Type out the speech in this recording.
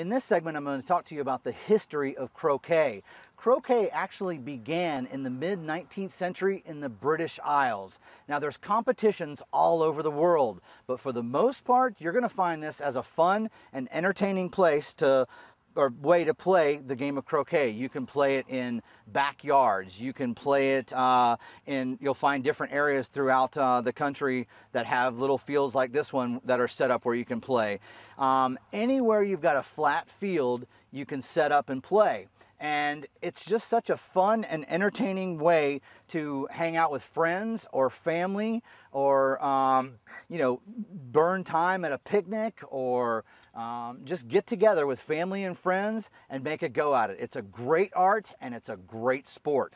In this segment, I'm going to talk to you about the history of croquet. Croquet actually began in the mid-19th century in the British Isles. Now there's competitions all over the world, but for the most part, you're going to find this as a fun and entertaining place to or way to play the game of croquet. You can play it in backyards. You can play it uh, in, you'll find different areas throughout uh, the country that have little fields like this one that are set up where you can play. Um, anywhere you've got a flat field, you can set up and play. And it's just such a fun and entertaining way to hang out with friends or family or, um, you know, burn time at a picnic or um, just get together with family and friends and make a go at it. It's a great art and it's a great sport.